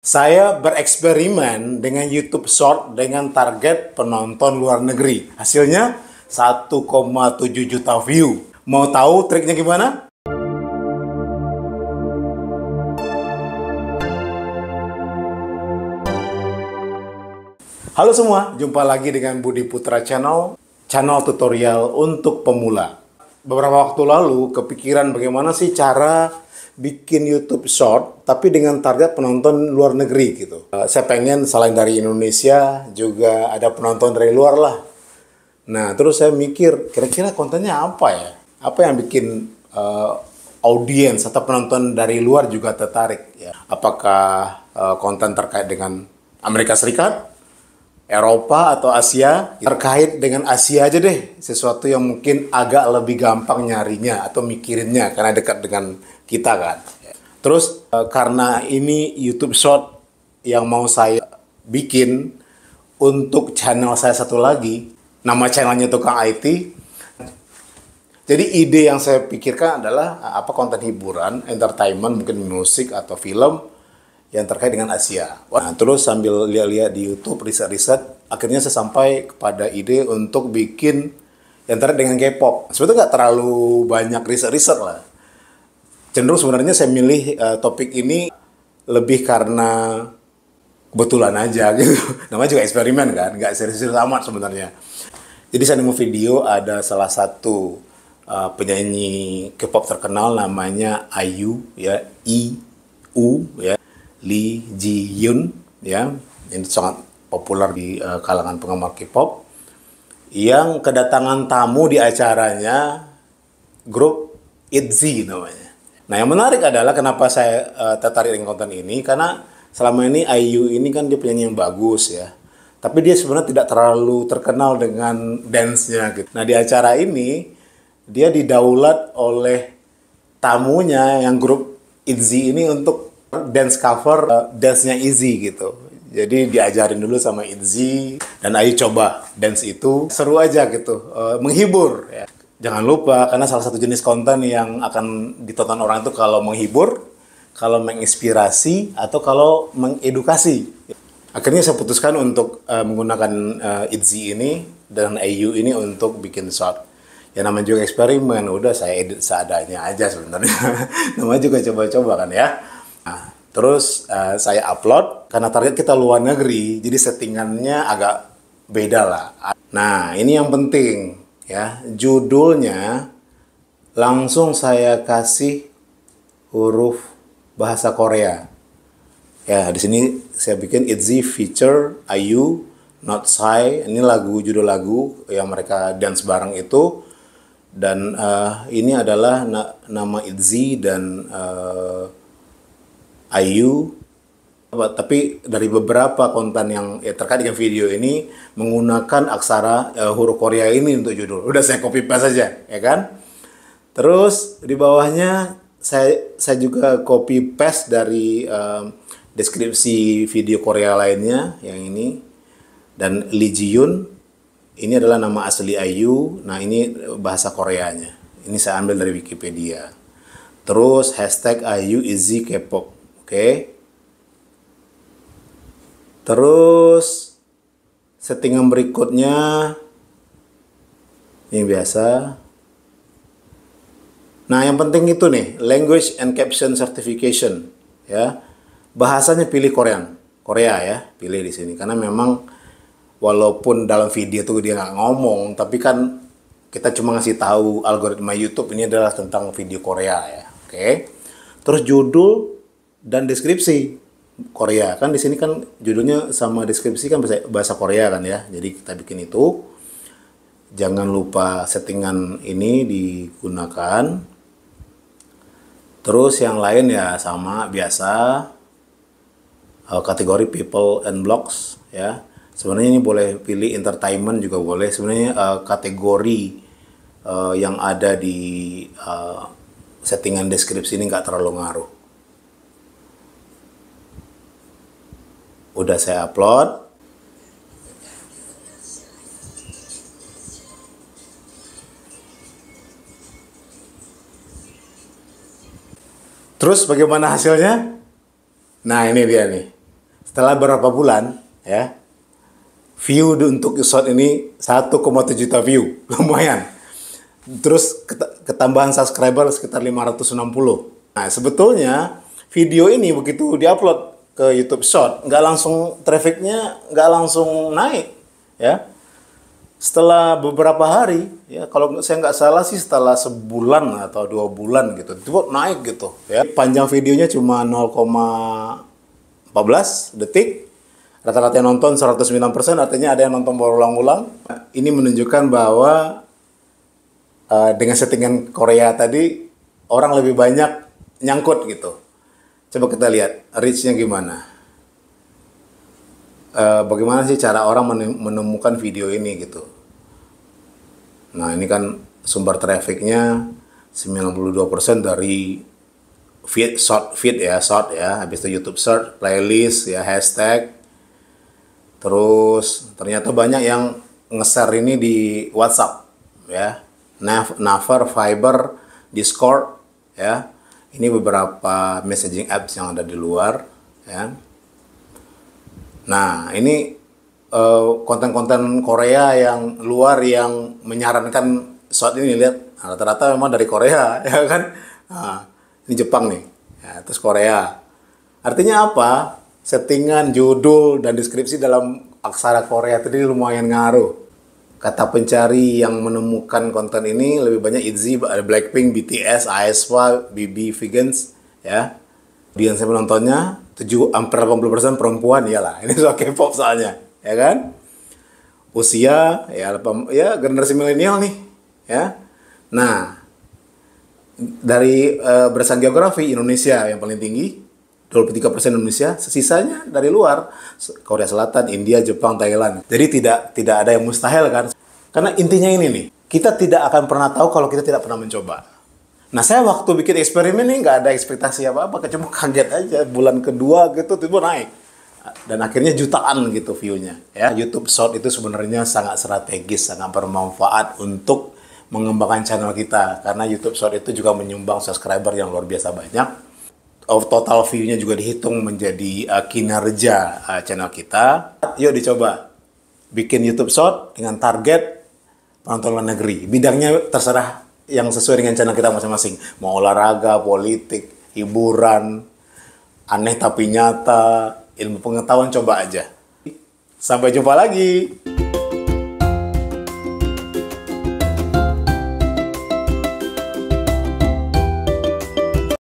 Saya bereksperimen dengan YouTube Short dengan target penonton luar negeri. Hasilnya 1,7 juta view. Mau tahu triknya gimana? Halo semua, jumpa lagi dengan Budi Putra Channel, channel tutorial untuk pemula beberapa waktu lalu kepikiran bagaimana sih cara bikin YouTube short tapi dengan target penonton luar negeri gitu. Eh, saya pengen selain dari Indonesia juga ada penonton dari luar lah. Nah, terus saya mikir kira-kira kontennya apa ya? Apa yang bikin uh, audiens atau penonton dari luar juga tertarik ya? Apakah uh, konten terkait dengan Amerika Serikat Eropa atau Asia terkait dengan Asia aja deh sesuatu yang mungkin agak lebih gampang nyarinya atau mikirinnya karena dekat dengan kita kan terus eh, karena ini YouTube Short yang mau saya bikin untuk channel saya satu lagi nama channelnya Tukang IT jadi ide yang saya pikirkan adalah apa konten hiburan, entertainment, mungkin musik atau film yang terkait dengan Asia. Nah, terus sambil lihat-lihat di YouTube, riset-riset, akhirnya saya sampai kepada ide untuk bikin yang terkait dengan K-pop. Sebetulnya nggak terlalu banyak riset-riset lah. Cenderung sebenarnya saya milih uh, topik ini lebih karena kebetulan aja gitu. Namanya juga eksperimen kan, nggak serius-serius amat sebenarnya. Jadi saya nemu video ada salah satu uh, penyanyi K-pop terkenal namanya Ayu ya I U ya Lee Ji Yoon ya ini sangat populer di uh, kalangan penggemar K-pop yang kedatangan tamu di acaranya grup ITZY namanya. Nah yang menarik adalah kenapa saya uh, tertarik dengan konten ini karena selama ini IU ini kan dia penyanyi yang bagus ya tapi dia sebenarnya tidak terlalu terkenal dengan dance-nya gitu. Nah di acara ini dia didaulat oleh tamunya yang grup ITZY ini untuk dance cover uh, dance-nya easy gitu. Jadi diajarin dulu sama Izzy dan Ayu coba dance itu seru aja gitu, uh, menghibur. Ya. Jangan lupa karena salah satu jenis konten yang akan ditonton orang itu kalau menghibur, kalau menginspirasi atau kalau mengedukasi. Akhirnya saya putuskan untuk uh, menggunakan uh, Itzy ini dan Ayu ini untuk bikin short ya namanya juga eksperimen udah saya edit seadanya aja sebenarnya namanya juga coba-coba kan ya Nah, terus uh, saya upload karena target kita luar negeri, jadi settingannya agak beda lah. Nah, ini yang penting ya. Judulnya langsung saya kasih huruf bahasa Korea. Ya, di sini saya bikin Itzy Feature IU Not shy Ini lagu judul lagu yang mereka dance bareng itu dan uh, ini adalah na nama Itzy dan uh, IU, tapi dari beberapa konten yang ya, terkait dengan video ini menggunakan aksara uh, huruf Korea ini untuk judul. Udah saya copy paste saja, ya kan? Terus di bawahnya saya saya juga copy paste dari uh, deskripsi video Korea lainnya yang ini dan Lee Ji Yoon ini adalah nama asli IU. Nah, ini bahasa Koreanya. Ini saya ambil dari Wikipedia. Terus hashtag Ayu Easy k Oke. Terus settingan berikutnya yang biasa. Nah, yang penting itu nih, language and caption certification ya. Bahasanya pilih Korean, Korea ya, pilih di sini karena memang walaupun dalam video tuh dia nggak ngomong, tapi kan kita cuma ngasih tahu algoritma YouTube ini adalah tentang video Korea ya. Oke. Terus judul dan deskripsi Korea kan di sini kan judulnya sama deskripsi kan bahasa, bahasa Korea kan ya jadi kita bikin itu jangan lupa settingan ini digunakan terus yang lain ya sama biasa eh, kategori people and blocks ya sebenarnya ini boleh pilih entertainment juga boleh sebenarnya eh, kategori eh, yang ada di settingan deskripsi ini nggak terlalu ngaruh udah saya upload. Terus bagaimana hasilnya? Nah ini dia nih. Setelah berapa bulan ya view untuk shot ini 1,7 juta view lumayan. Terus ketambahan subscriber sekitar 560. Nah sebetulnya video ini begitu diupload ke YouTube Short nggak langsung trafficnya nggak langsung naik ya setelah beberapa hari ya kalau saya nggak salah sih setelah sebulan atau dua bulan gitu itu naik gitu ya panjang videonya cuma 0,14 detik rata-rata yang nonton 109% artinya ada yang nonton berulang-ulang ini menunjukkan bahwa uh, dengan settingan Korea tadi orang lebih banyak nyangkut gitu Coba kita lihat reach-nya gimana. Uh, bagaimana sih cara orang menemukan video ini gitu. Nah ini kan sumber trafficnya 92% dari feed, short feed ya, short ya, habis itu YouTube search, playlist ya, hashtag. Terus ternyata banyak yang nge-share ini di WhatsApp ya, Nav Naver, Fiber, Discord ya. Ini beberapa messaging apps yang ada di luar, ya. Nah, ini eh, konten-konten uh, Korea yang luar yang menyarankan saat ini lihat nah, rata-rata memang dari Korea ya kan nah, ini Jepang nih ya, terus Korea artinya apa settingan judul dan deskripsi dalam aksara Korea tadi lumayan ngaruh kata pencari yang menemukan konten ini lebih banyak ITZY, Blackpink, BTS, aespa, BB, Vegans ya. Dian saya menontonnya 7 hampir persen perempuan iyalah. Ini soal K-pop soalnya, ya kan? Usia ya ya generasi milenial nih, ya. Nah, dari uh, berdasarkan geografi Indonesia yang paling tinggi, 23% Indonesia, sisanya dari luar, Korea Selatan, India, Jepang, Thailand. Jadi tidak tidak ada yang mustahil kan. Karena intinya ini nih, kita tidak akan pernah tahu kalau kita tidak pernah mencoba. Nah saya waktu bikin eksperimen ini nggak ada ekspektasi apa-apa, cuma kaget aja bulan kedua gitu tiba naik dan akhirnya jutaan gitu viewnya. ya YouTube Short itu sebenarnya sangat strategis sangat bermanfaat untuk mengembangkan channel kita karena YouTube Short itu juga menyumbang subscriber yang luar biasa banyak total view-nya juga dihitung menjadi uh, kinerja uh, channel kita. Yuk dicoba bikin YouTube Short dengan target penonton luar negeri. Bidangnya terserah yang sesuai dengan channel kita masing-masing. Mau olahraga, politik, hiburan, aneh tapi nyata, ilmu pengetahuan coba aja. Sampai jumpa lagi.